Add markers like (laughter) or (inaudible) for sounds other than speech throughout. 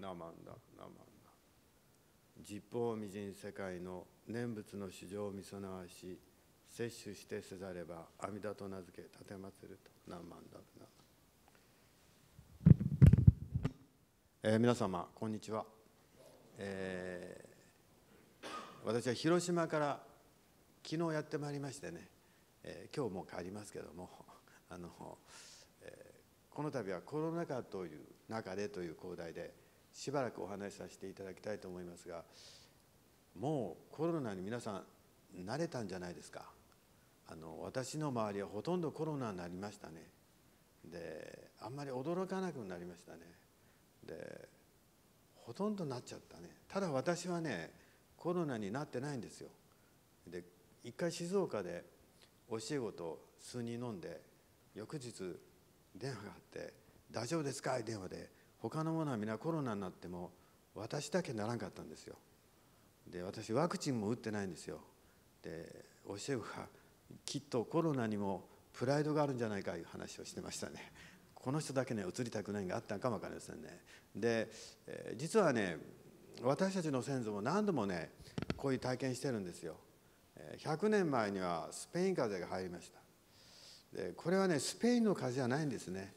ナマンダナマンダ十方未人世界の念仏の主情を見備わし摂取してせざれば阿弥陀と名付け奉るとナマンダナえー、皆様こんにちは、えー、私は広島から昨日やってまいりましてね、えー、今日も帰りますけどもあの、えー、この度はコロナ禍という中でという講題でしばらくお話しさせていただきたいと思いますがもうコロナに皆さん慣れたんじゃないですかあの私の周りはほとんどコロナになりましたねであんまり驚かなくなりましたねでほとんどなっちゃったねただ私はねコロナになってないんですよで一回静岡で教え子と数人飲んで翌日電話があって「大丈夫ですか?」電話で他のものは皆コロナになっても私だけならんかったんですよで私ワクチンも打ってないんですよで教えェがきっとコロナにもプライドがあるんじゃないかいう話をしてましたねこの人だけね移りたくないがあったんかも分かりませんねで、えー、実はね私たちの先祖も何度もねこういう体験してるんですよ100年前にはスペイン風邪が入りましたでこれはねスペインの風邪じゃないんですね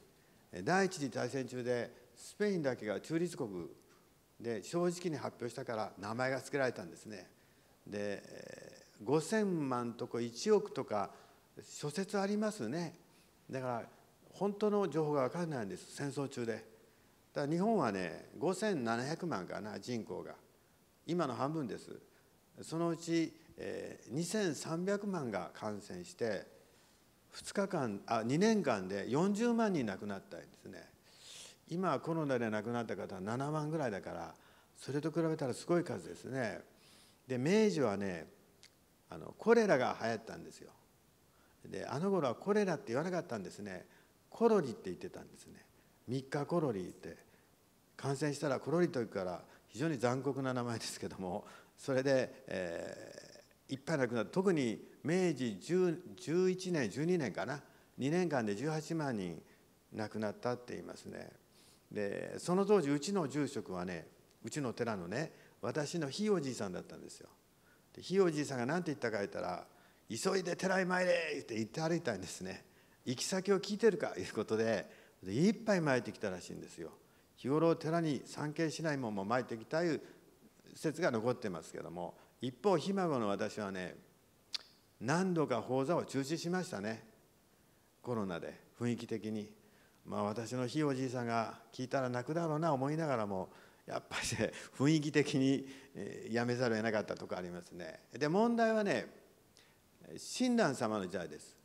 第一次大戦中でスペインだけが中立国で正直に発表したから名前が付けられたんですねで5,000万とか1億とか諸説ありますねだから本当の情報が分からないんです戦争中でだから日本はね5,700万かな人口が今の半分ですそのうち、えー、2,300万が感染して2日間あ2年間で40万人亡くなったんですね今コロナで亡くなった方は7万ぐらいだからそれと比べたらすごい数ですねで明治はねあのコレラが流行ったんですよであの頃はコレラって言わなかったんですねコロリって言ってたんですね3日コロリって感染したらコロリというから非常に残酷な名前ですけどもそれで、えー、いっぱい亡くなった特に明治11年12年かな2年間で18万人亡くなったって言いますね。でその当時うちの住職はねうちの寺のね私のひいおじいさんだったんですよ。でひいおじいさんが何て言ったか言ったら「急いで寺へ参れ!」って言って歩いたんですね。行き先を聞いてるかということででいっぱい巻いてきたらしいんですよ。日頃寺に参詣しないもんも巻いてきたいう説が残ってますけども一方ひ孫の私はね何度か法座を中止しましたねコロナで雰囲気的に。まあ、私のひいおじいさんが聞いたら泣くだろうな思いながらもやっぱり雰囲気的にやめざるを得なかったとこありますね。で問題はね親鸞様の時代です。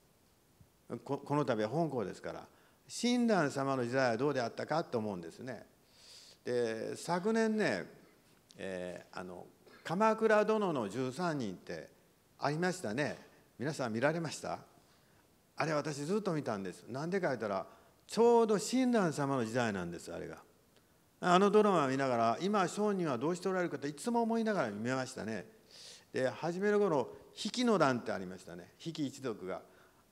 この度は本校ですから親鸞様の時代はどうであったかと思うんですね。で昨年ね、えー、あの「鎌倉殿の13人」ってありましたね皆さん見られましたあれ私ずっと見たんです。なんでか言ったらちょうど親鸞様の時代なんですあれがあのドラマを見ながら今商人はどうしておられるかといつも思いながら見ましたねで初める頃比企の乱ってありましたね比企一族が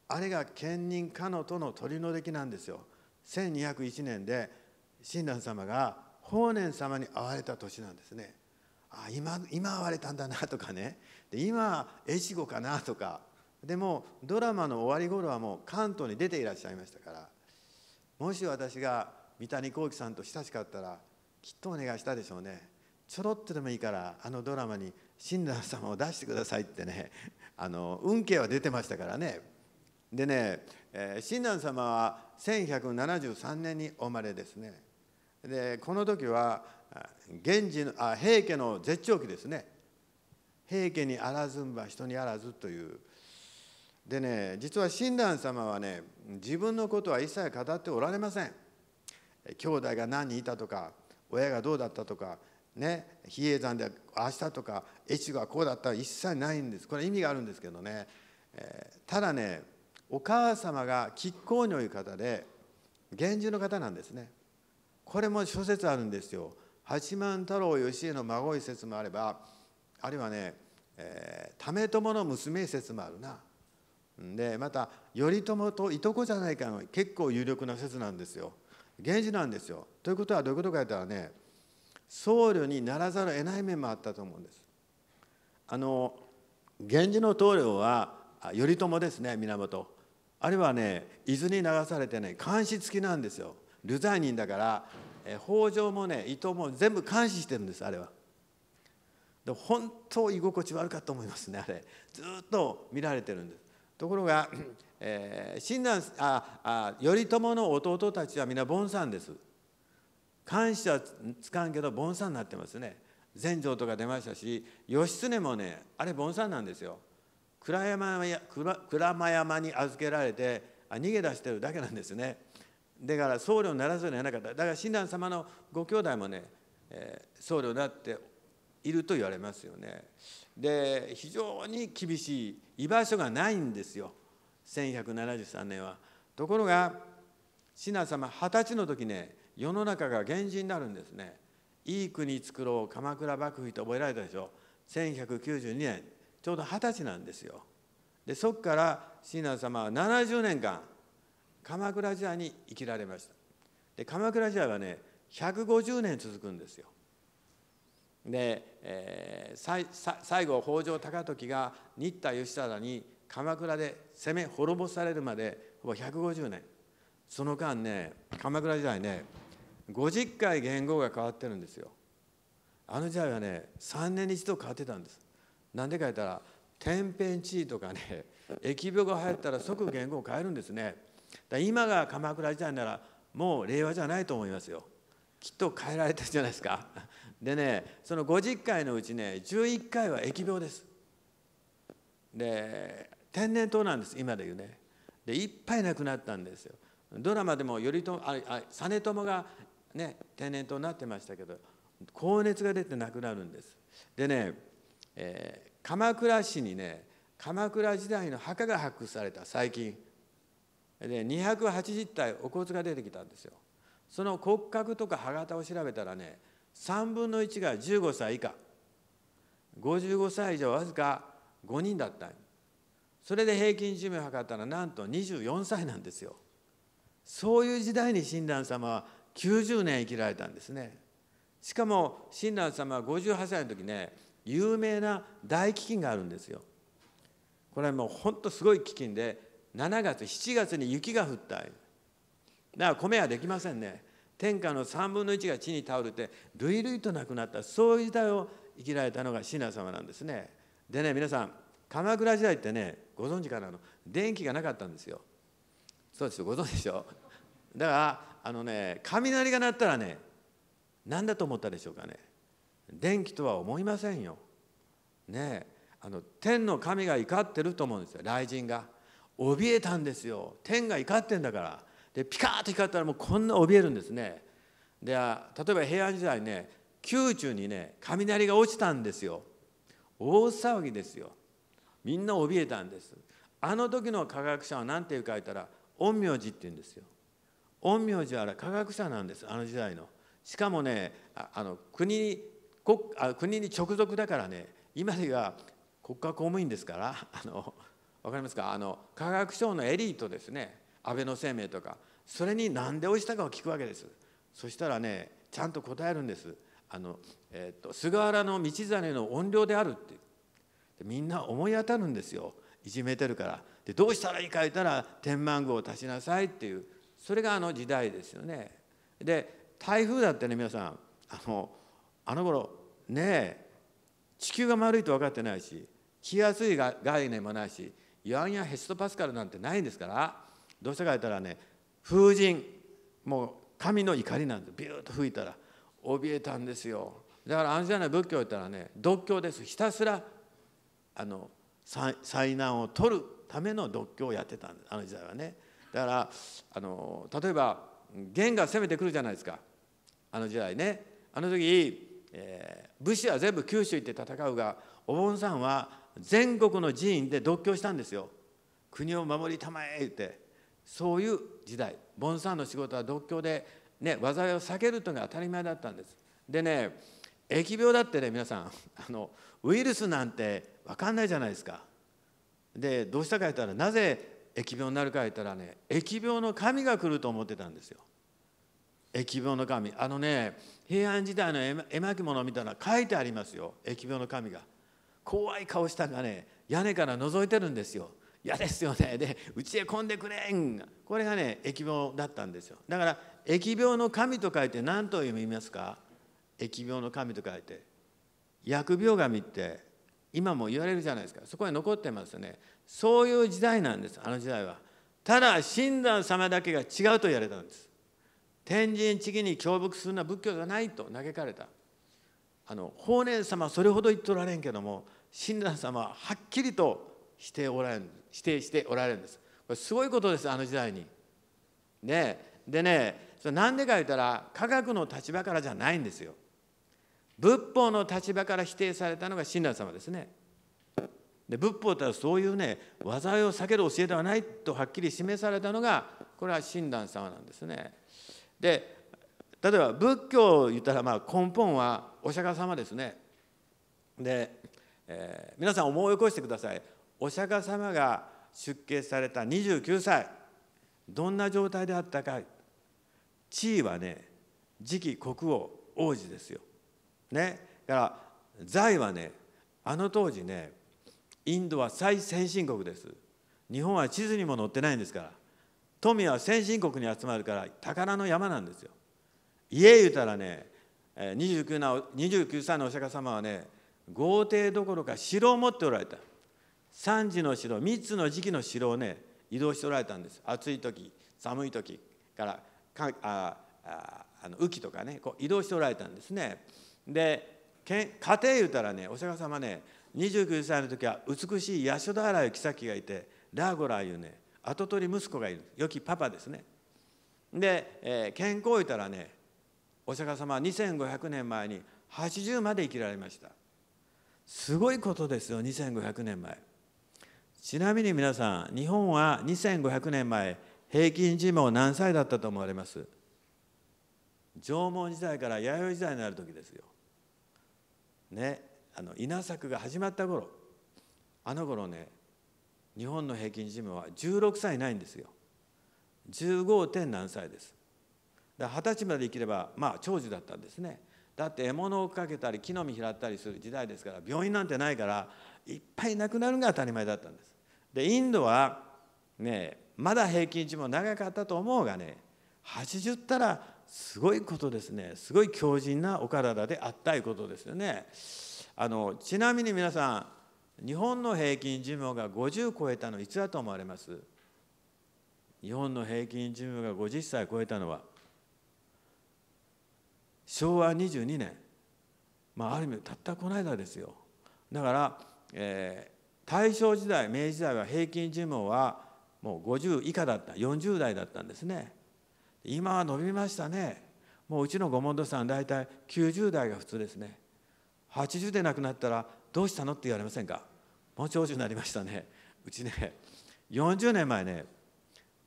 あれが兼任かのとの鳥の出来なんですよ1201年で親鸞様が法然様に会われた年なんですねあ今今会われたんだなとかねで今越後かなとかでもドラマの終わり頃はもう関東に出ていらっしゃいましたからもし私が三谷幸喜さんと親しかったらきっとお願いしたでしょうねちょろっとでもいいからあのドラマに親鸞様を出してくださいってね (laughs) あの運慶は出てましたからねでね親鸞、えー、様は1173年にお生まれですねでこの時は源氏のあ平家の絶頂期ですね平家にあらずんば人にあらずというでね実は親鸞様はね自分のことは一切語っておられません兄弟が何人いたとか親がどうだったとかね比叡山でああしたとか越後はこうだった一切ないんですこれ意味があるんですけどね、えー、ただねお母様が亀甲女いう方で源氏の方なんですねこれも諸説あるんですよ八幡太郎義家の孫い説もあればあるいはね、えー、為朝の娘説もあるなでまた頼朝といとこじゃないかの結構有力な説なんですよ源氏なんですよということはどういうことか言ったらね僧侶にならざるを得ない面もあったと思うんですあの源氏の棟梁は頼朝ですね源あれはね伊豆に流されてね監視付きなんですよ流罪人だから北条もね伊藤も全部監視してるんですあれはで本当居心地悪かったと思いますねあれずっと見られてるんですところが、(clears throat) えー、親鸞ああ頼朝の弟たちは皆凡さんです感謝つかんけど凡さんになってますね全城とか出ましたし義経もねあれ凡さんなんですよ倉山や山に預けられてあ逃げ出してるだけなんですねだから僧侶にならずにはなかっただから親鸞様のご兄弟もね、えー、僧侶になっていると言われますよねで非常に厳しい居場所がないんですよ1173年は。ところがシナ様二十歳の時ね世の中が源氏になるんですね。いい国作ろう鎌倉幕府と覚えられたでしょ1192年ちょうど二十歳なんですよ。でそこからシナ様は70年間鎌倉時代に生きられましたで鎌倉時代はね150年続くんですよで、えー、最後北条高時が新田義貞に鎌倉で攻め滅ぼされるまでほぼ150年その間ね鎌倉時代ね50回元号が変わってるんですよあの時代はね3年に一度変わってたんですなんでか言ったら天変地異とかね (laughs) 疫病が流行ったら即元号を変えるんですねだ今が鎌倉時代ならもう令和じゃないと思いますよきっと変えられてるじゃないですかでねその50回のうちね11回は疫病ですで天然痘なんです今で言うねでいっぱい亡くなったんですよドラマでも頼朝ああ実朝がね天然痘になってましたけど高熱が出て亡くなるんですでね、えー、鎌倉市にね鎌倉時代の墓が発掘された最近で280体お骨が出てきたんですよその骨格とか歯型を調べたらね3分の1が15歳以下55歳以上わずか5人だったそれで平均寿命を測ったらなんと24歳なんですよそういう時代に親鸞様は90年生きられたんですねしかも親鸞様は58歳の時ね有名な大飢饉があるんですよこれはもうほんとすごい飢饉で7月7月に雪が降っただから米はできませんね天下の3分の1が地に倒れて類類となくなったそういう時代を生きられたのが信ナ様なんですねでね皆さん鎌倉時代ってねご存知かなの電気がなかったんですよそうですよご存知でしょだからあのね雷が鳴ったらね何だと思ったでしょうかね電気とは思いませんよねあの天の神が怒ってると思うんですよ雷神が怯えたんですよ天が怒ってんだからでピカーと光ったらもうこんな怯えるんですねで例えば平安時代ね宮中にね雷が落ちたんですよ大騒ぎですよみんな怯えたんですあの時の科学者は何てう書いたら陰陽師って言うんですよ陰陽師は科学者なんですあの時代のしかもねあの国に国あ国に直属だからね今では国家公務員ですからあの分かりますかあの科学省のエリートですね安倍の生命とかそれに何で応じたかを聞くわけですそしたらねちゃんと答えるんですあの、えーと、菅原道真の怨霊であるってみんな思い当たるんですよいじめてるからでどうしたらいいか言ったら天満宮を足しなさいっていうそれがあの時代ですよねで台風だってね皆さんあのあの頃ねえ地球が丸いと分かってないし気圧い概念もないしやんやヘストパスカルなんてないんですからどうしてか言ったらね風神もう神の怒りなんでビューッと吹いたら怯えたんですよだからアンジ仏教言ったらね独教ですひたすらあの災難を取るための独教をやってたんですあの時代はねだからあの例えば元が攻めてくるじゃないですかあの時代ねあの時、えー、武士は全部九州行って戦うがお盆さんは全国の寺院で独教したんですよ国を守りたまえってそういう時代ボンさんの仕事は独協で、ね、災いを避けるというのが当たり前だったんですでね疫病だってね皆さん (laughs) あのウイルスなんて分かんないじゃないですかでどうしたか言ったらなぜ疫病になるか言ったらね疫病の神が来ると思ってたんですよ疫病の神あのね平安時代の絵巻物みたいな書いてありますよ疫病の神が怖い顔したがね屋根から覗いてるんですよ嫌ですよねでうちへ混んでくれんこれがね疫病だったんですよだから疫病の神と書いて何と読みますか疫病の神と書いて疫病神って今も言われるじゃないですかそこに残ってますよねそういう時代なんですあの時代はただ親鸞様だけが違うと言われたんです天神地義に教伏するのは仏教じゃないと嘆かれたあの法然様はそれほど言っとられんけども親鸞様ははっきりとしておられる否定しておられるんですこれすごいことですあの時代に。ね、でねそれなんでか言ったら科学の立場からじゃないんですよ。仏法の立場から否定されたのが親鸞様ですね。で仏法とはそういうね災いを避ける教えではないとはっきり示されたのがこれは親鸞様なんですね。で例えば仏教を言ったらまあ根本はお釈迦様ですね。で、えー、皆さん思い起こしてください。お釈迦様が出家された29歳どんな状態であったか地位はね次期国王王子ですよ。ね、だから財はねあの当時ねインドは最先進国です。日本は地図にも載ってないんですから富は先進国に集まるから宝の山なんですよ。家言うたらね29な29歳のお釈迦様はね豪邸どころか城を持っておられた。3時の城3つの時期の城をね移動しておられたんです暑い時寒い時からかああの雨季とかねこう移動しておられたんですねで家庭言うたらねお釈迦様ね29歳の時は美しい八代平いう妃がいてラーゴラーいうね跡取り息子がいる良きパパですねで、えー、健康を言ったらねお釈迦様は2500年前に80まで生きられましたすごいことですよ2500年前。ちなみに皆さん日本は2500年前平均寿命何歳だったと思われます縄文時代から弥生時代になる時ですよ。ねあの稲作が始まった頃あの頃ね日本の平均寿命は16歳ないんですよ。15. 点何歳です。だ十歳まで生きればまあ長寿だったんですね。だって獲物をかけたり木の実拾ったりする時代ですから病院なんてないからいっぱい亡くなるのが当たり前だったんです。でインドはねまだ平均寿命長かったと思うがね80ったらすごいことですねすごい強靭なお体であったいうことですよねあのちなみに皆さん日本の平均寿命が50超えたのいつだと思われます日本の平均寿命が50歳超えたのは昭和22年まあある意味たったこの間ですよだから、えー、大正時代明治時代は平均寿命はもう50以下だった40代だったんですね今は伸びましたねもううちの御門徒さん大体90代が普通ですね80で亡くなったらどうしたのって言われませんかもう長寿になりましたねうちね40年前ね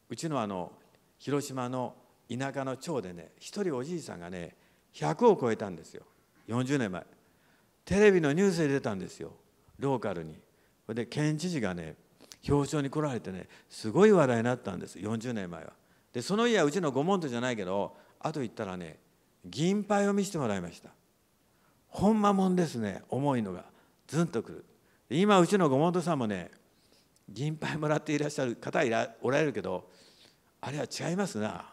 うちのあの広島の田舎の町でね一人おじいさんがね100を超えたんですよ40年前テレビのニュースで出たんですよローカルにそれで県知事がね表彰に来られてねすごい話題になったんです40年前はでその家はうちの御門徒じゃないけどあと行ったらね銀杯を見せてもらいましたほんまもんですね重いのがずんとくる今うちの御門徒さんもね銀杯もらっていらっしゃる方いらおられるけどあれは違いますな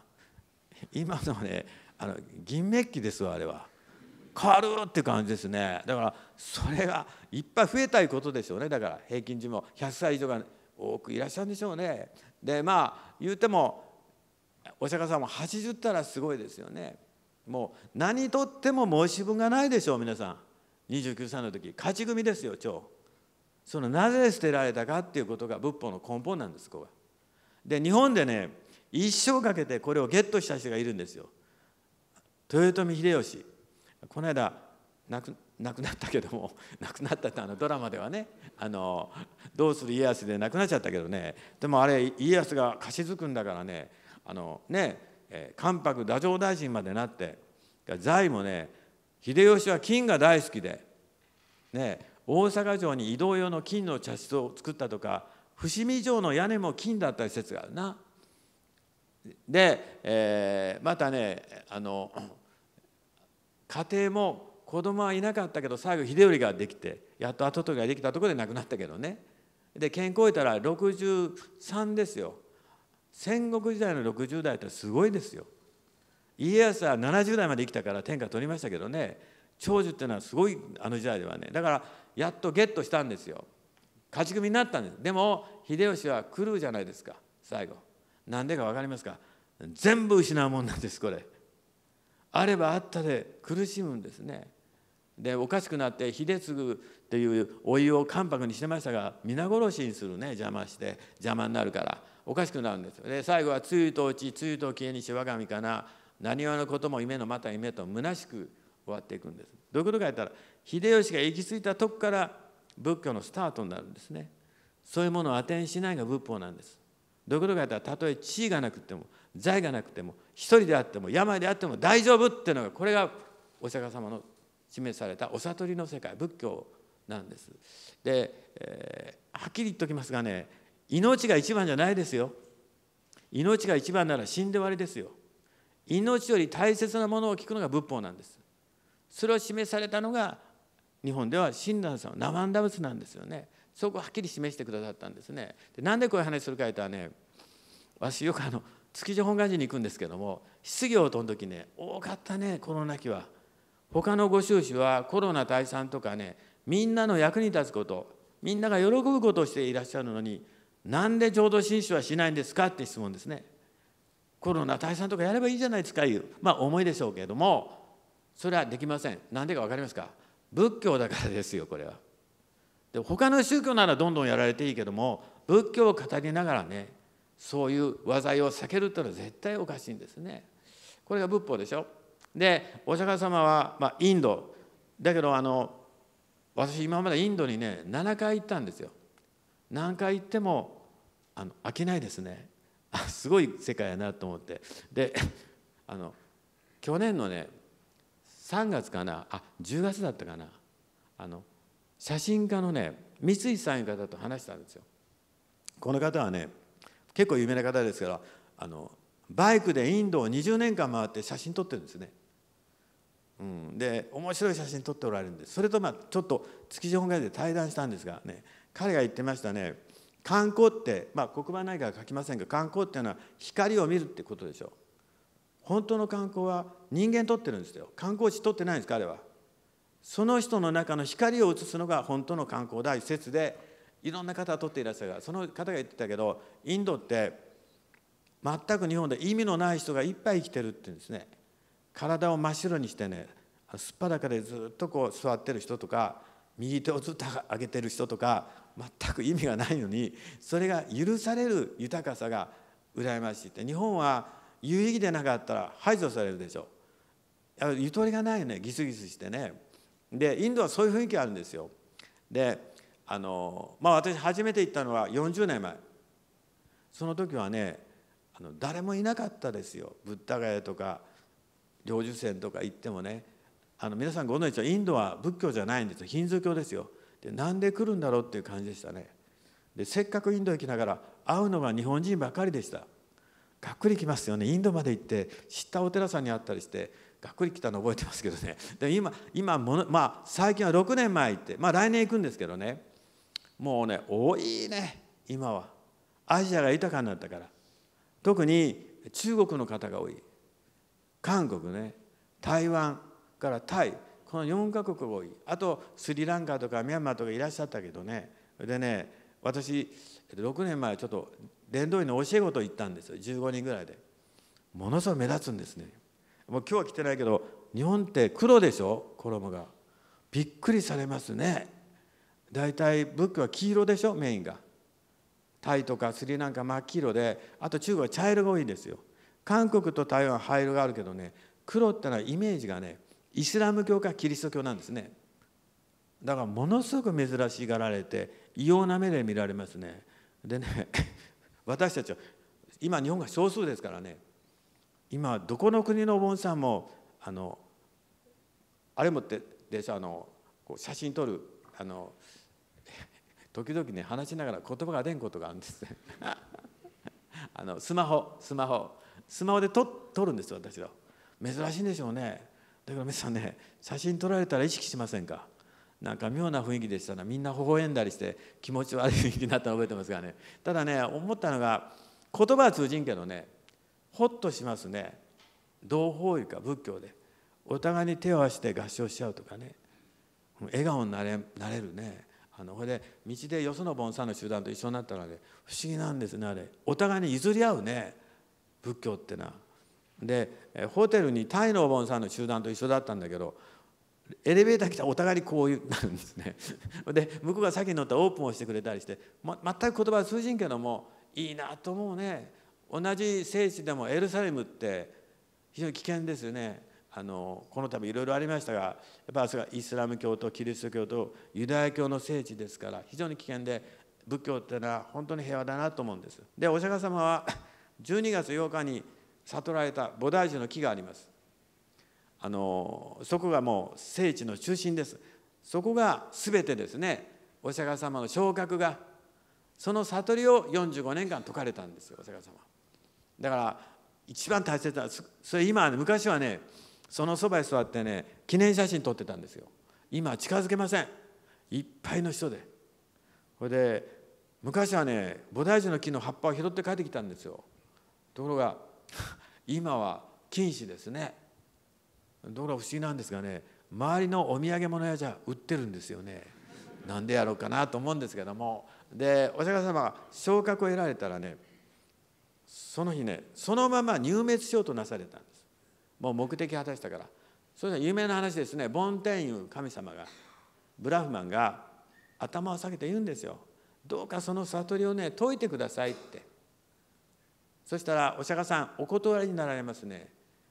今のはねあの銀メッキですわあれは変わるって感じですねだからそれがいっぱい増えたいことでしょうねだから平均寿命100歳以上が多くいらっしゃるんでしょうねでまあ言うてもお釈迦様80ったらすごいですよねもう何とっても申し分がないでしょう皆さん29歳の時勝ち組ですよ超そのなぜ捨てられたかっていうことが仏法の根本なんですここがで日本でね一生かけてこれをゲットした人がいるんですよ豊臣秀吉この間亡く亡くなったけども亡 (laughs) くなったってあのドラマではね「あのどうする家康」で亡くなっちゃったけどねでもあれ家康が貸し付くんだからねあのね、え関白太政大臣までなって財もね秀吉は金が大好きで、ね、大阪城に移動用の金の茶室を作ったとか伏見城の屋根も金だった説があるな。で、えー、またねあの家庭も子供はいなかったけど最後秀頼ができてやっと跡取りができたところで亡くなったけどねで健康を得たら63ですよ戦国時代の60代ってすごいですよ家康は70代まで生きたから天下取りましたけどね長寿っていうのはすごいあの時代ではねだからやっとゲットしたんですよ勝ち組になったんですでも秀吉は狂うじゃないですか最後何でか分かりますか全部失うもんなんですこれあればあったで苦しむんですねでおかしくなって秀次っていうお湯を関白にしてましたが皆殺しにするね邪魔して邪魔になるからおかしくなるんですよで最後は「露と落ち露と消えにし我が身かな何をのことも夢のまた夢と虚しく終わっていくんです」どういうことか言ったら秀吉が行き着いたとこから仏教のスタートになるんですねそういうものを当てにしないが仏法なんですどういうことか言ったらたとえ地位がなくても財がなくても一人であっても病であっても大丈夫っていうのがこれがお釈迦様の示されたお悟りの世界仏教なんです。で、えー、はっきり言っときますがね命が一番じゃないですよ。命が一番なら死んで終わりですよ。命より大切なものを聞くのが仏法なんです。それを示されたのが日本では親鸞さんナマンダ仏なんですよね。そこをはっきり示してくださったんですね。でなんでこういう話するかとったらね私よくあの築地本願寺に行くんですけども失業との時ね多かったねコロナ期は他のご収支はコロナ退散とかねみんなの役に立つことみんなが喜ぶことをしていらっしゃるのになんで浄土真宗はしないんですかって質問ですねコロナ退散とかやればいいじゃないですかいうまあ思いでしょうけれどもそれはできません何でか分かりますか仏教だからですよこれはで他の宗教ならどんどんやられていいけども仏教を語りながらねそういう災いを避けるというのは絶対おかしいんですね。これが仏法でしょ。でお釈迦様は、まあ、インドだけどあの私今までインドにね7回行ったんですよ。何回行ってもあの飽きないですね。あすごい世界やなと思ってであの去年のね3月かなあ10月だったかなあの写真家のね三井さんいう方と話したんですよ。この方はね結構有名な方ですからあのバイクでインドを20年間回って写真撮ってるんですね。うん、で面白い写真撮っておられるんですそれとまあちょっと築地本願で対談したんですがね彼が言ってましたね観光って、まあ、黒板ないから書きませんが観光っていうのは光を見るってことでしょ本当の観光は人間撮ってるんですよ観光地撮ってないんです彼はその人の中の光を映すのが本当の観光第一説でいろんな方取っていらっしゃるその方が言ってたけどインドって全く日本で意味のない人がいっぱい生きてるって言うんですね体を真っ白にしてねすっぱだかでずっとこう座ってる人とか右手をずっと上げてる人とか全く意味がないのにそれが許される豊かさが羨ましいって日本は有意義でなかったら排除されるでしょゆとりがないよねギスギスしてねでインドはそういう雰囲気あるんですよであのまあ私初めて行ったのは40年前その時はねあの誰もいなかったですよブッダガヤとか領寿船とか行ってもねあの皆さんご存知インドは仏教じゃないんですよヒンズー教ですよでなんで来るんだろうっていう感じでしたねでせっかくインド行きながら会うのが日本人ばかりでしたがっくり来ますよねインドまで行って知ったお寺さんに会ったりしてがっくり来たの覚えてますけどねで今今もの、まあ、最近は6年前行って、まあ、来年行くんですけどねもうね多いね今はアジアが豊かになったから特に中国の方が多い韓国ね台湾からタイこの4カ国が多いあとスリランカとかミャンマーとかいらっしゃったけどねでね私6年前ちょっと殿堂院の教え子と行ったんですよ15人ぐらいでものすごい目立つんですねもう今日は来てないけど日本って黒でしょ衣がびっくりされますね大体仏教は黄色でしょメインがタイとかスリランカ真っ黄色であと中国は茶色が多いんですよ韓国と台湾は灰色があるけどね黒ってのはイメージがねイスラム教かキリスト教なんですねだからものすごく珍しがられて異様な目で見られますねでね (laughs) 私たちは今日本が少数ですからね今どこの国のお盆さんもあのあれ持ってでしょあのこう写真撮るあの時々ね話しながら言葉が出んことがあるんです (laughs) あのスマホスマホスマホで撮るんですよ私は珍しいんでしょうねだから皆さんね写真撮られたら意識しませんかなんか妙な雰囲気でしたな。みんな微笑んだりして気持ち悪い雰囲気になったの覚えてますがねただね思ったのが言葉は通じんけどねほっとしますね同胞位か仏教でお互いに手を合わせて合唱しちゃうとかね笑顔になれなれるねあのこれで道でよその盆栽の集団と一緒になったらで不思議なんですねあれお互いに譲り合うね仏教ってな。でホテルにタイのお盆栽の集団と一緒だったんだけどエレベーター来たらお互いにこういうなるんですね。(laughs) で向こうが先に乗ったらオープンをしてくれたりして、ま、全く言葉は通じんけどもいいなと思うね同じ聖地でもエルサレムって非常に危険ですよねあのこの度いろいろありましたがやっぱりイスラム教とキリスト教とユダヤ教の聖地ですから非常に危険で仏教っていうのは本当に平和だなと思うんですでお釈迦様は12月8日に悟られた菩提樹の木がありますあのそこがもう聖地の中心ですそこが全てですねお釈迦様の昇格がその悟りを45年間説かれたんですよお釈迦様だから一番大切なそれ今はね昔はねそのそばに座ってね記念写真撮ってたんですよ今近づけませんいっぱいの人でこれで昔はね菩提樹の木の葉っぱを拾って帰ってきたんですよところが (laughs) 今は禁止ですねところが不思議なんですがね周りのお土産物屋じゃ売ってるんですよねなんでやろうかなと思うんですけどもでお釈迦様が昇格を得られたらねその日ねそのまま入滅しようとなされたんですもう目的果たしたからそれ有名な話ですねボンテイン神様がブラフマンが頭を下げて言うんですよどうかその悟りをね解いてくださいってそしたらお釈迦さんお断りになられますね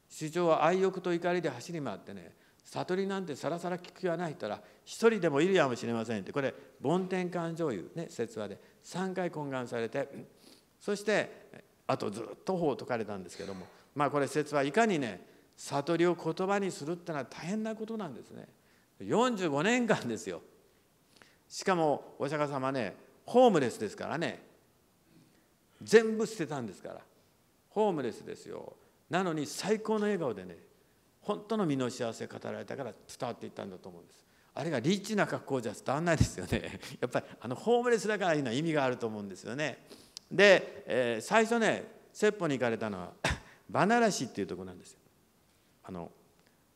主張は愛欲と怒りで走り回ってね悟りなんてさらさら聞く気はないったら一人でもいるやもしれませんってこれ梵天感情油ね説話で3回懇願されてそしてあとずっと法を解かれたんですけどもまあこれ説はいかにね悟りを言葉にするってのは大変なことなんですね45年間ですよしかもお釈迦様ねホームレスですからね全部捨てたんですからホームレスですよなのに最高の笑顔でね本当の身の幸せ語られたから伝わっていったんだと思うんですあれがリッチな格好じゃ伝わんないですよね (laughs) やっぱりあのホームレスだからいいのは意味があると思うんですよねで、えー、最初ね説法に行かれたのは (laughs) バナラシっていうとこなんですよあの、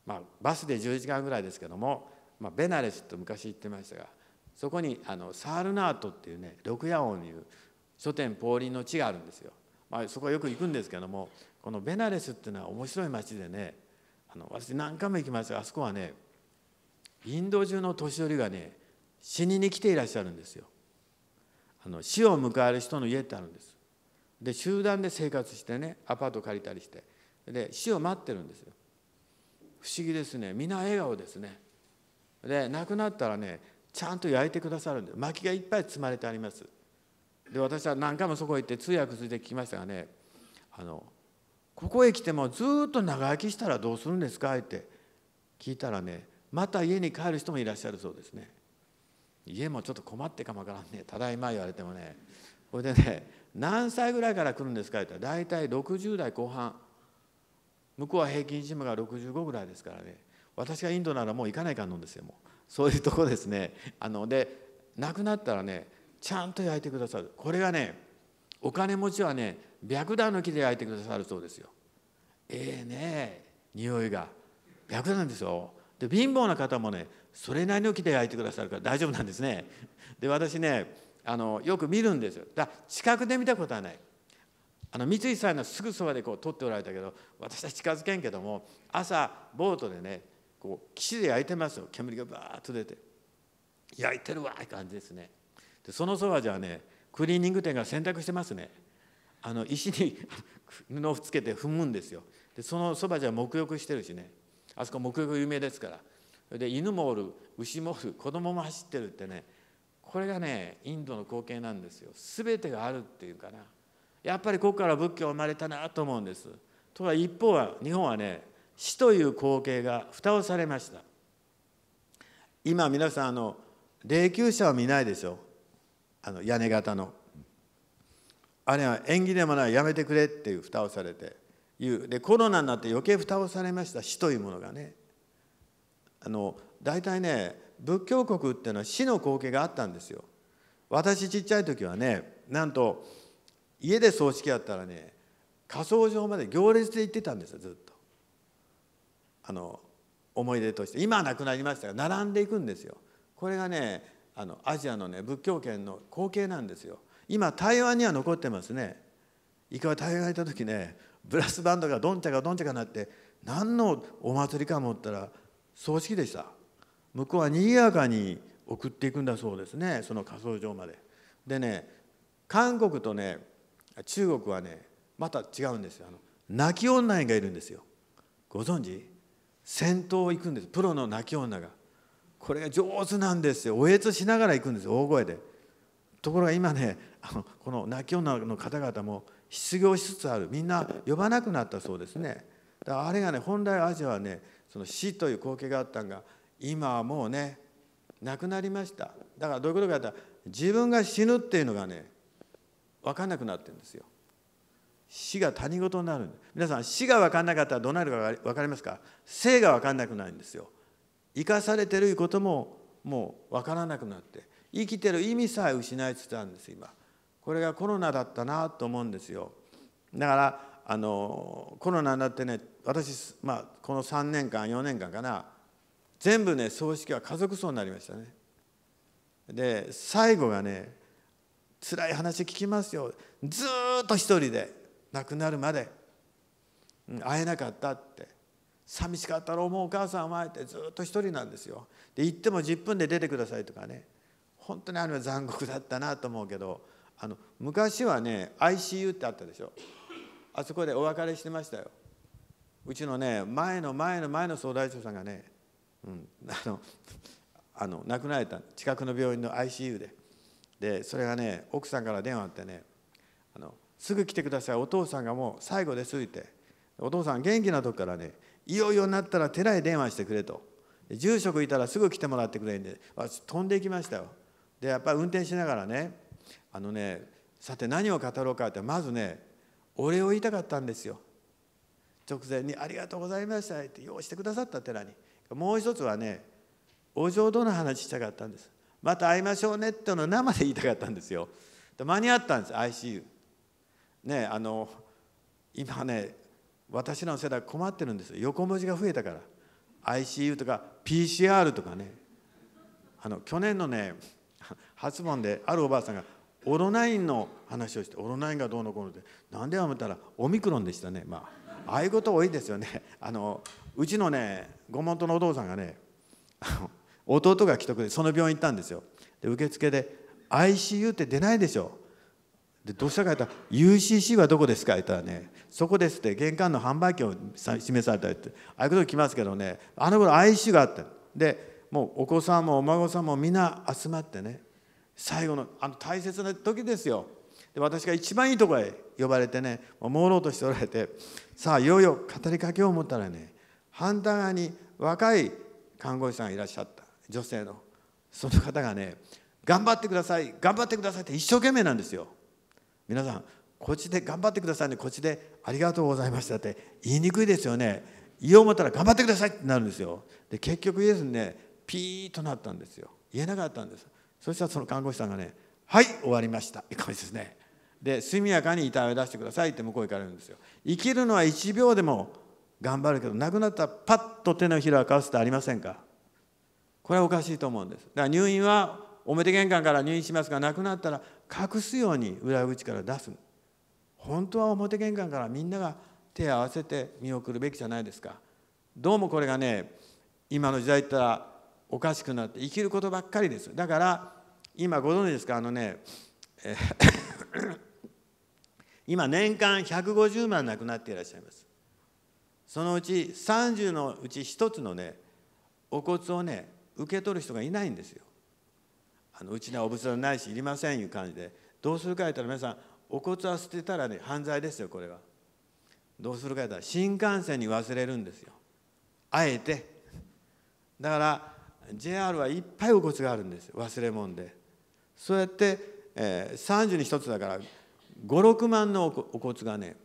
まあ、バスで10時間ぐらいですけども、まあ、ベナレスと昔言ってましたがそこにあのサールナートっていうね六夜王にいう書店ポーリンの地があるんですよ、まあ、そこはよく行くんですけどもこのベナレスっていうのは面白い町でねあの私何回も行きましたがあそこはねインド中の年寄りがね死にに来ていらっしゃるんですよあの死を迎える人の家ってあるんですで集団で生活してねアパート借りたりしてで死を待ってるんですよ不思議ですね皆笑顔ですねで亡くなったらねちゃんと焼いてくださるんで薪がいっぱい積まれてありますで私は何回もそこへ行って通訳ついて聞きましたがねあのここへ来てもずっと長生きしたらどうするんですかって聞いたらねまた家に帰る人もいらっしゃるそうですね家もちょっと困ってかもわからんねただいま言われてもねほいでね何歳ぐらいから来るんですかって言ったら大体60代後半向こうは平均寿命が65ぐらいですからね私がインドならもう行かないかんのですよもうそういうとこですねあので亡くなったらねちゃんと焼いてくださるこれがねお金持ちはね白檀の木で焼いてくださるそうですよええー、ね匂いが白檀ですよで貧乏な方もねそれなりの木で焼いてくださるから大丈夫なんですねで私ねあのよく見るんですよだから近くで見たことはないあの三井さんのすぐそばでこう撮っておられたけど私は近づけんけども朝ボートでねこう岸で焼いてますよ煙がバーッと出て焼いてるわって感じですねでそのそばじゃねクリーニング店が洗濯してますねあの石に (laughs) 布をつけて踏むんですよでそのそばじゃ沐浴してるしねあそこ沐浴有名ですからで犬もおる牛もおる子供も走ってるってねこれがねインドの光景なんですよ全てがあるっていうかな。やっぱりここから仏教生まれたなと思うんです。とは一方は日本はね死という光景が蓋をされました。今皆さんあの霊柩車は見ないでしょあの屋根型の。あれは縁起でもないやめてくれっていう蓋をされていうでコロナになって余計蓋をされました死というものがね。あの大体ね仏教国っていうのは死の光景があったんですよ。私ちっちゃい時はねなんと家で葬式やったらね火葬場まで行列で行ってたんですよずっとあの思い出として今はなくなりましたが並んでいくんですよこれがねあのアジアのね仏教圏の光景なんですよ今台湾には残ってますねカは台湾行った時ねブラスバンドがどんちゃかどんちゃかなって何のお祭りか思ったら葬式でした向こうは賑やかに送っていくんだそうですねその火葬場まででね韓国とね中国はねまた違うんですよあの泣き女がいるんですよご存知戦闘行くんですプロの泣き女がこれが上手なんですよおえつしながら行くんです大声でところが今ねあのこの泣き女の方々も失業しつつあるみんな呼ばなくなったそうですねだからあれがね本来アジアはねその死という光景があったんが今はもうねなくなりましただからどういうことかというと自分が死ぬっていうのがね分かんなくなってるんですよ死が他人事になる皆さん死が分かんなかったらどうなるか分かりますか生が分かんなくなるんですよ生かされてることももう分からなくなって生きてる意味さえ失いつつあるんです今これがコロナだったなと思うんですよだからあのコロナになってね私、まあ、この3年間4年間かな全部ね葬式は家族葬になりましたねで最後がね辛い話聞きますよずっと一人で亡くなるまで、会えなかったって寂しかったろうもうお母さんはってずっと一人なんですよで行っても10分で出てくださいとかね本当にあれは残酷だったなと思うけどあの昔はね ICU ってあったでしょあそこでお別れしてましたようちのね前の前の前の総大将さんがね、うん、あのあの亡くなられた近くの病院の ICU ででそれがね奥さんから電話あってねあの「すぐ来てくださいお父さんがもう最後です」ってお父さん元気な時からねいよいよなったら寺へ電話してくれと住職いたらすぐ来てもらってくれんで飛んでいきましたよでやっぱり運転しながらねあのねさて何を語ろうかってまずねお礼を言いたかったんですよ直前に「ありがとうございました」って用意してくださった寺にもう一つはねお浄土の話したかったんですまた会いましょうねっての生で言いたかったんですよ間に合ったんです ICU ねあの今ね私らの世代困ってるんです横文字が増えたから ICU とか PCR とかねあの去年のね発問であるおばあさんがオロナインの話をしてオロナインがどうのこうのって何でやめたらオミクロンでしたねまあああいうこと多いですよねあのうちのねご門とのお父さんがね弟が危篤でその病院行ったんですよで受付で ICU って出ないでしょでどうしたか言ったら「UCC はどこですか?」言ったらね「そこです」って玄関の販売機を示されたりってああいうこと来ますけどねあの頃 ICU があってでもうお子さんもお孫さんもみんな集まってね最後のあの大切な時ですよで私が一番いいとこへ呼ばれてねもうろうとしておられてさあいよいよ語りかけよう思ったらね反対側に若い看護師さんがいらっしゃった。女性のその方がね頑張ってください頑張ってくださいって一生懸命なんですよ皆さんこっちで頑張ってくださいねこっちでありがとうございましたって言いにくいですよね言おう思ったら頑張ってくださいってなるんですよで結局スにねピーッとなったんですよ言えなかったんですそしたらその看護師さんがね「はい終わりました」いい感じですねで速やかに遺体を出してくださいって向こう行かれるんですよ生きるのは1秒でも頑張るけど亡くなったらパッと手のひらをかわすってありませんかこれはおかしいと思うんです。だから入院は表玄関から入院しますが亡くなったら隠すように裏口から出す本当は表玄関からみんなが手を合わせて見送るべきじゃないですかどうもこれがね今の時代ったらおかしくなって生きることばっかりですだから今ご存知ですかあのね、え今年間150万亡くなっていらっしゃいますそのうち30のうち1つのねお骨をね受け取る人がいないんですよ。あのうちにはお仏壇ないしいりませんいう感じでどうするか言ったら皆さんお骨は捨てたらね犯罪ですよこれは。どうするか言ったら新幹線に忘れるんですよ。あえて。だから JR はいっぱいお骨があるんです忘れ物で。そうやって、えー、30に1つだから56万のお骨がね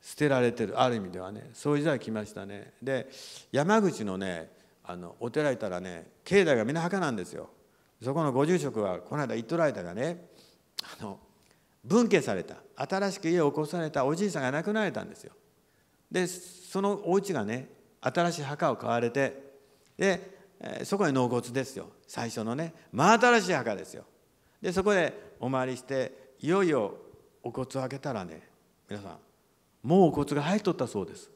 捨てられてるある意味ではねそういう時代来ましたね。で山口のねあのお寺行ったらね境内がみんな墓なんですよそこのご住職はこの間行っとられたがねあの分家された新しく家を起こされたおじいさんが亡くなられたんですよでそのお家がね新しい墓を買われてでそこへ納骨ですよ最初のね真新しい墓ですよでそこでお参りしていよいよお骨を開けたらね皆さんもうお骨が入っとったそうです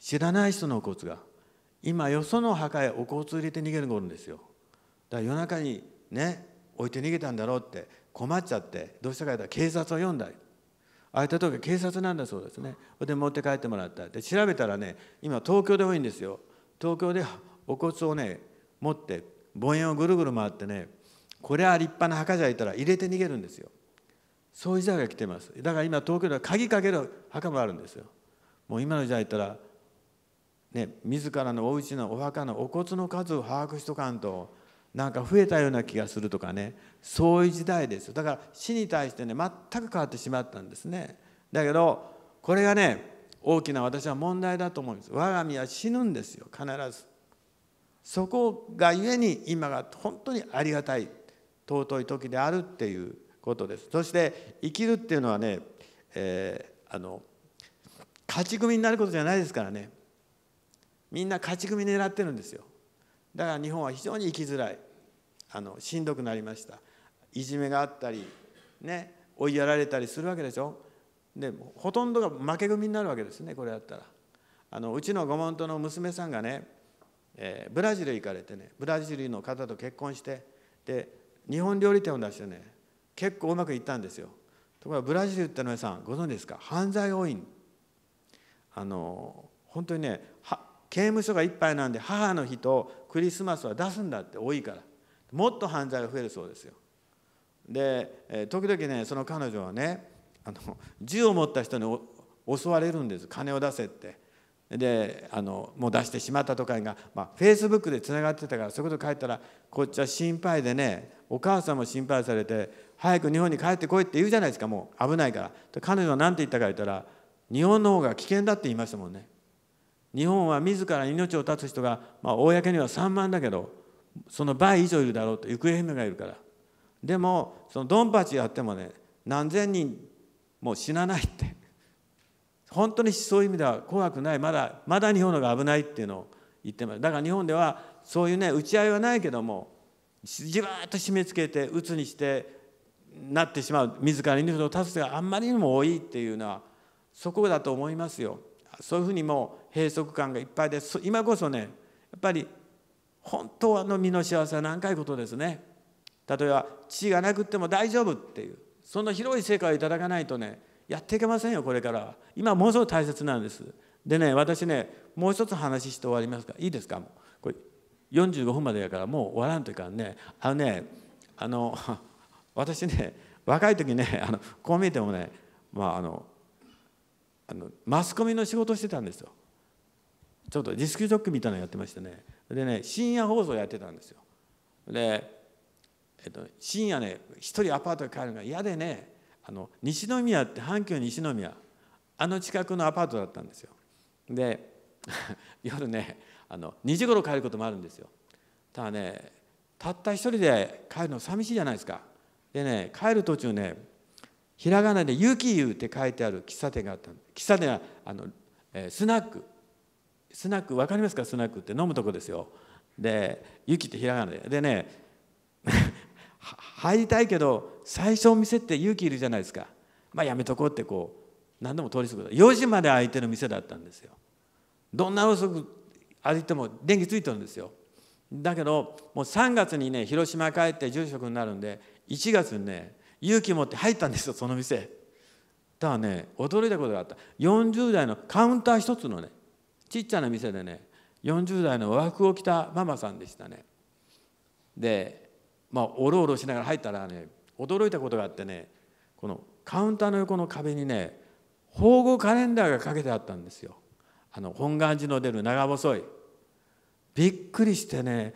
知らない人のお骨が今よその墓へお骨入れて逃げるんですよだから夜中にね置いて逃げたんだろうって困っちゃってどうしたか言ったら警察を呼んだりああいった時は警察なんだそうですねで持って帰ってもらったで調べたらね今東京で多いんですよ東京でお骨をね持って墓園をぐるぐる回ってねこれは立派な墓じゃいたら入れて逃げるんですよそういう時代が来てますだから今東京では鍵かける墓もあるんですよもう今の時代いったらね、自らのお家のお墓のお骨の数を把握しとかんとなんか増えたような気がするとかねそういう時代ですよだから死に対してね全く変わってしまったんですねだけどこれがね大きな私は問題だと思うんです我が身は死ぬんですよ必ずそこがゆえに今が本当にありがたい尊い時であるっていうことですそして生きるっていうのはね、えー、あの勝ち組になることじゃないですからねみんな勝ち組狙ってるんですよだから日本は非常に生きづらいあのしんどくなりましたいじめがあったりね追いやられたりするわけでしょでほとんどが負け組になるわけですねこれやったらあのうちの御門との娘さんがね、えー、ブラジル行かれてねブラジルの方と結婚してで日本料理店を出してね結構うまくいったんですよところがブラジルっての皆さんご存知ですか犯罪多いあの本当にねは刑務所がいっぱいなんで母の日とクリスマスは出すんだって多いからもっと犯罪が増えるそうですよで時々ねその彼女はねあの銃を持った人に襲われるんです金を出せってであのもう出してしまったとかが、まあ、フェイスブックでつながってたからそういうこと書いたらこっちは心配でねお母さんも心配されて早く日本に帰ってこいって言うじゃないですかもう危ないから彼女は何て言ったか言ったら日本の方が危険だって言いましたもんね日本は自ら命を絶つ人が、まあ、公には3万だけどその倍以上いるだろうと行方不明がいるからでもそのドンパチやってもね何千人もう死なないって本当にそういう意味では怖くないまだまだ日本のが危ないっていうのを言ってますだから日本ではそういうね打ち合いはないけどもじわっと締め付けて鬱にしてなってしまう自ら命を絶つ人があんまりにも多いっていうのはそこだと思いますよ。そういうふうにもう閉塞感がいっぱいで今こそねやっぱり本当の身の幸せは何回ことですね例えば父がなくっても大丈夫っていうその広い世界をいただかないとねやっていけませんよこれから今ものすごく大切なんですでね私ねもう一つ話して終わりますかいいですかもうこれ45分までやからもう終わらんというかねあのねあの (laughs) 私ね若い時ねあのこう見てもねまああのあのマスコミの仕事してたんですよちょっとディスクジョックみたいなのやってましてねでね深夜放送やってたんですよで、えっと、深夜ね一人アパートに帰るのが嫌でねあの西宮って阪急西宮あの近くのアパートだったんですよで (laughs) 夜ねあの2時頃帰ることもあるんですよただねたった一人で帰るの寂しいじゃないですかでね帰る途中ねひらがなで「ゆきゆう」って書いてある喫茶店があった喫茶店はあの、えー、スナックスナック分かりますかスナックって飲むとこですよで「ゆき」ってひらがなででね (laughs) 入りたいけど最初お店って勇気いるじゃないですかまあやめとこうってこう何度も通り過ぎた4時まで開いてる店だったんですよどんな遅く歩いても電気ついてるんですよだけどもう3月にね広島帰って住職になるんで1月にね勇気持って入ったんですよその店ただね驚いたことがあった40代のカウンター一つのねちっちゃな店でね40代の和服を着たママさんでしたねでまあおろおろしながら入ったらね驚いたことがあってねこのカウンターの横の壁にね縫合カレンダーがかけてあったんですよあの本願寺の出る長細いびっくりしてね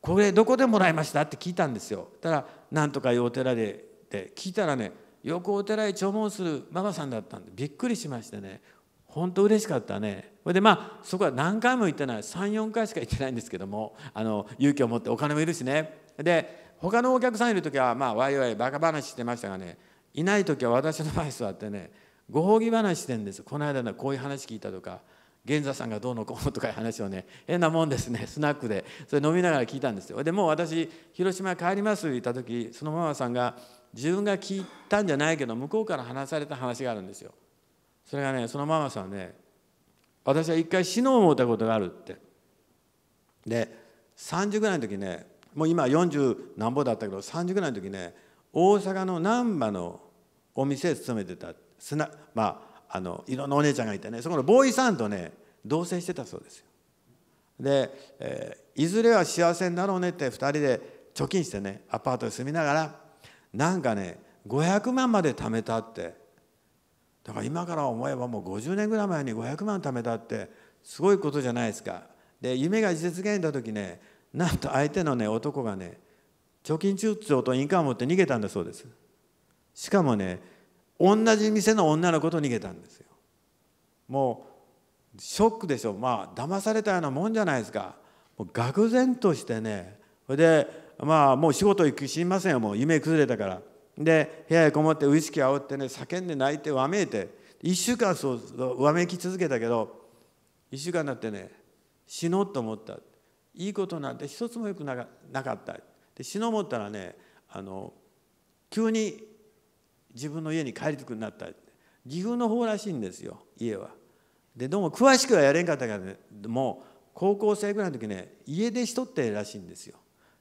これどこでもらいましたって聞いたんですよたらなんとかいうお寺で聞いたらねよくお寺へ弔問するママさんだったんでびっくりしましてね本当嬉しかったね。そでまあそこは何回も行ってない34回しか行ってないんですけどもあの勇気を持ってお金もいるしねで他のお客さんいる時はまあわいバカ話してましたがねいない時は私の前に座ってねご褒美話してんですこの間ねこういう話聞いたとか源座さんがどうのこうのとかいう話をね変なもんですねスナックでそれ飲みながら聞いたんですよでもう私広島帰りますと言った時そのママさんが自分が聞いたんじゃないけど向こうから話された話があるんですよそれがねそのママさんね私は一回死のう思ったことがあるってで30ぐらいの時ねもう今40何ぼだったけど30ぐらいの時ね大阪の難波のお店勤めてたすなまああのいろんなお姉ちゃんがいてねそこのボーイさんとね同棲してたそうですよで、えー、いずれは幸せになろうねって2人で貯金してねアパートに住みながらなんかね500万まで貯めたってだから今から思えばもう50年ぐらい前に500万貯めたってすごいことじゃないですかで夢が実現した時ねなんと相手のね男がね貯金通帳と印鑑を持って逃げたんだそうですしかもね同じ店の女の子と逃げたんですよもうショックでしょまあ騙されたようなもんじゃないですかもう愕然としてねそれでまあ、もう仕事行くしませんよもう夢崩れたからで部屋へこもってウイスキー煽ってね叫んで泣いてわめいて1週間そうわめき続けたけど1週間になってね死のうと思ったいいことなんて一つもよくなかったで死のう思ったらねあの急に自分の家に帰りたくなった岐阜の方らしいんですよ家は。でどうも詳しくはやれんかったけど、ね、もう高校生ぐらいの時ね家出しとってらしいんですよ。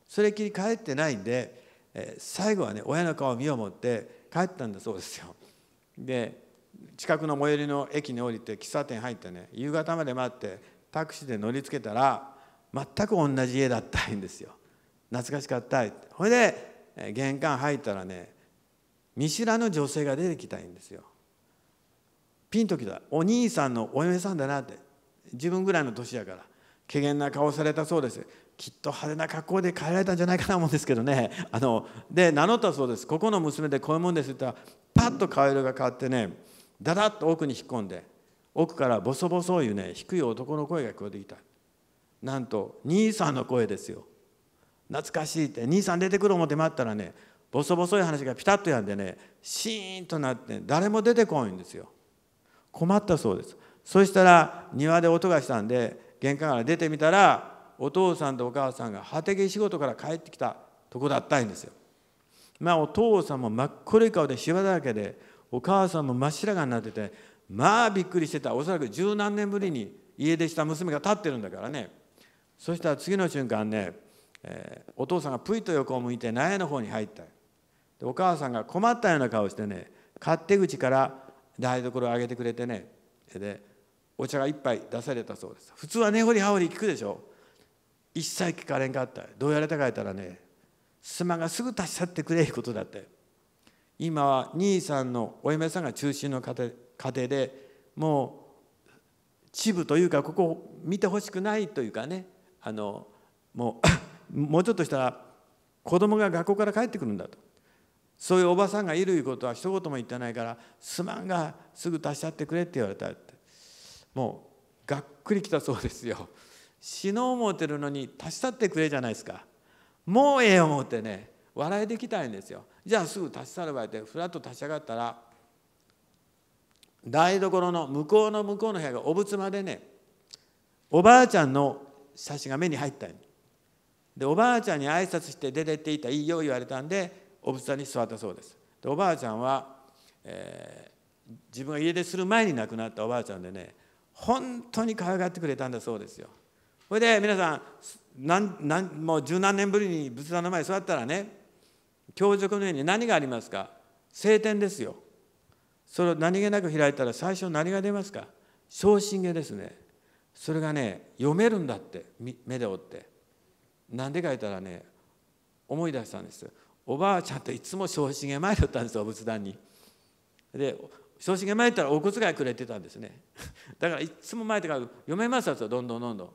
それきり帰ってないんで、え最後はね親の顔を見う思って帰ったんだそうですよで近くの最寄りの駅に降りて喫茶店入ってね夕方まで待ってタクシーで乗りつけたら全く同じ家だったいんですよ懐かしかったいほいで玄関入ったらね見知らぬ女性が出てきたいんですよピンときたお兄さんのお嫁さんだなって自分ぐらいの年やから怪げな顔されたそうですきっと派手な格好で帰られたんじゃないかなと思うんですけどね (laughs) あので名乗ったそうですここの娘でこういうもんですって言ったらパッと顔色が変わってねだだっと奥に引っ込んで奥からボソボソいうね低い男の声が聞こえてきたなんと兄さんの声ですよ懐かしいって兄さん出てくる思って待ったらねボソボソい話がピタッとやんでねシーンとなって誰も出てこないんですよ困ったそうですそしたら庭で音がしたんで玄関から出てみたらお父さんとお母さんが畑仕事から帰ってきたとこだったんですよ。まあお父さんも真っ黒い顔でしわだらけでお母さんも真っ白がになっててまあびっくりしてたおそらく十何年ぶりに家出した娘が立ってるんだからねそしたら次の瞬間ね、えー、お父さんがぷいと横を向いて納屋の方に入ったでお母さんが困ったような顔してね勝手口から台所を上げてくれてねでお茶が一杯出されたそうです普通は根掘り葉掘り聞くでしょ一切聞かれんかったどうやれたか言ったらねすまがすぐ立ち去ってくれいうことだって今は兄さんのお嫁さんが中心の家庭家庭でもう秩父というかここを見てほしくないというかねあのもう (coughs) もうちょっとしたら子供が学校から帰ってくるんだとそういうおばさんがいるいうことは一言も言ってないからすまんがすぐ達しちゃってくれって言われたもうがっくりきたそうですよ (laughs) 死のう思うてるのに立ち去ってくれじゃないですかもうええ思うてね笑いできたいんですよじゃあすぐ立ち去る場合でってふらっと立ち上がったら台所の向こうの向こうの部屋がお仏までねおばあちゃんの写真が目に入ったんでおばあちゃんに挨拶して出てっていたいいよ言われたんでお仏壇に座ったそうですでおばあちゃんは、えー、自分が家出する前に亡くなったおばあちゃんでね本当に可愛がってくれたんだそうですよ。それで皆さんもう十何年ぶりに仏壇の前に座ったらね教塾の上に何がありますか晴天ですよ。それを何気なく開いたら最初何が出ますか昇進下ですね。それがね読めるんだって目で追って。何でか言ったらね思い出したんですおばあちゃんといつも昇進下前だったんですよ仏壇に。で宗茂前行ったらお小遣いくれてたんですね (laughs) だからいつも前とか読めますよどんどんどんどん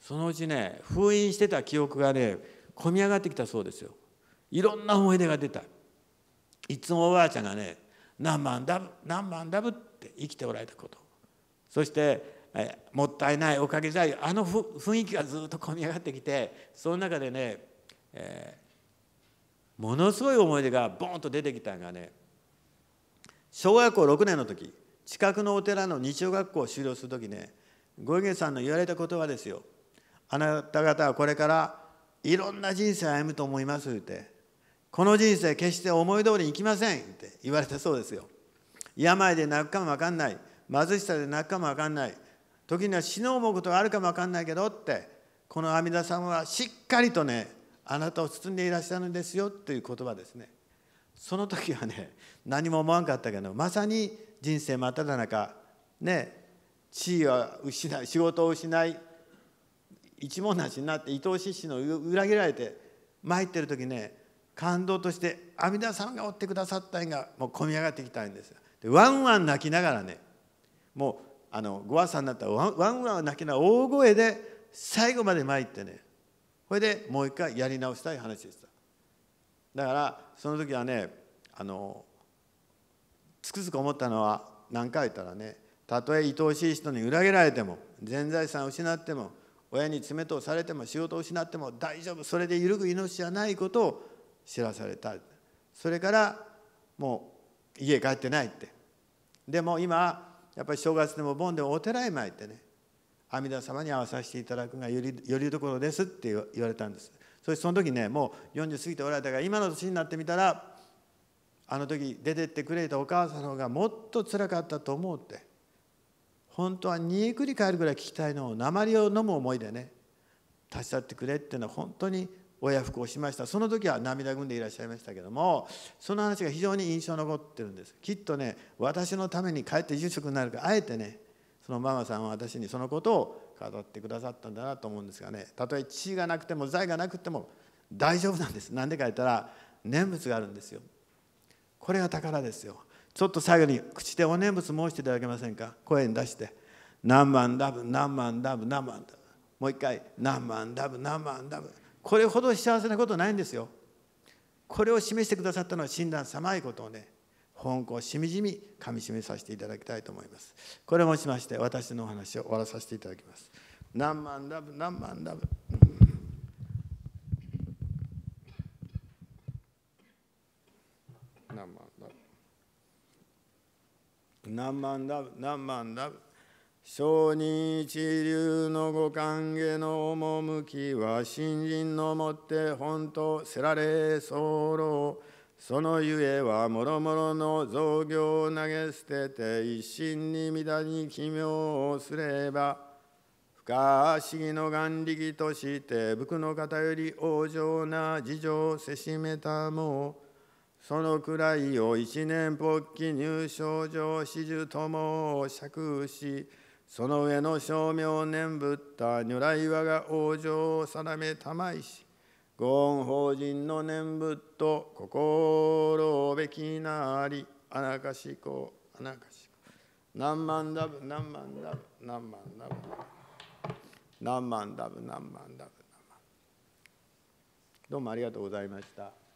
そのうちね封印してた記憶がね込み上がってきたそうですよいろんな思い出が出たいつもおばあちゃんがね何万だブ何万だブって生きておられたことそしてえもったいないおかげじゃあの雰囲気がずっと込み上がってきてその中でね、えー、ものすごい思い出がボンと出てきたのがね小学校6年の時近くのお寺の日曜学校を修了する時ね五池さんの言われた言葉ですよあなた方はこれからいろんな人生歩むと思いますってこの人生決して思い通りにいきませんって言われたそうですよ病で泣くかも分かんない貧しさで泣くかも分かんない時には死の思うことがあるかも分かんないけどってこの阿弥陀様はしっかりとねあなたを包んでいらっしゃるんですよという言葉ですねその時はね何も思わんかったけどまさに人生真っただ中ね地位は失い仕事を失い一文無しになって伊藤志士の裏切られて参ってる時ね感動として阿弥陀さんがおってくださった縁がもう込み上がってきたんですでワンワン泣きながらねもうあのご朝になったらワンワン泣きながら大声で最後まで参ってねこれでもう一回やり直したい話でした。だからその時はねあのつくづく思ったのは何回言ったらねたとえ愛おしい人に裏切られても全財産を失っても親に爪とされても仕事を失っても大丈夫それで揺るぐ命じゃないことを知らされたそれからもう家帰ってないってでも今やっぱり正月でも盆でもお寺へ参ってね阿弥陀様に会わさせていただくがよりよりどころですって言われたんですそしてその時ねもう40過ぎておられたから今の年になってみたらあの時出てってくれたお母さんの方がもっとつらかったと思うって本当は煮えくり返るぐらい聞きたいのを鉛を飲む思いでね立ち去ってくれっていうのは本当に親服をしましたその時は涙ぐんでいらっしゃいましたけどもその話が非常に印象残ってるんですきっとね私のために帰って住職になるからあえてねそのママさんは私にそのことを語ってくださったんだなと思うんですがねたとえ地位がなくても財がなくても大丈夫なんです何でか言ったら念仏があるんですよこれが宝ですよちょっと最後に口でお念仏申していただけませんか声に出して「何万ダブ何万ダブ何万ダブ」もう一回「何万ダブ何万ダブ」これほど幸せなことないんですよこれを示してくださったのは親鸞様いことをね本をしみじみかみしめさせていただきたいと思います。これもしまして私のお話を終わらさせていただきます。何万ラブ何万ラブ。何万ラブ何万ラブ何万ラブ小児一流のご歓迎の趣は新人のもって本当せられ候そのゆえはもろもろの造業を投げ捨てて一心に乱に奇妙をすれば不可思議の眼力として仏の偏り往生な事情をせしめたもそのくらいを一年ぽっき入賞上始終とも釈しその上の称名念仏った如来和が往生を定めたまいし御恩法人の念仏と心べきなり、あなかしこ、あなかしこ。何万ダブ、何万ダブ、何万ダブ。何万ダブ、何万ダブ、何万。どうもありがとうございました。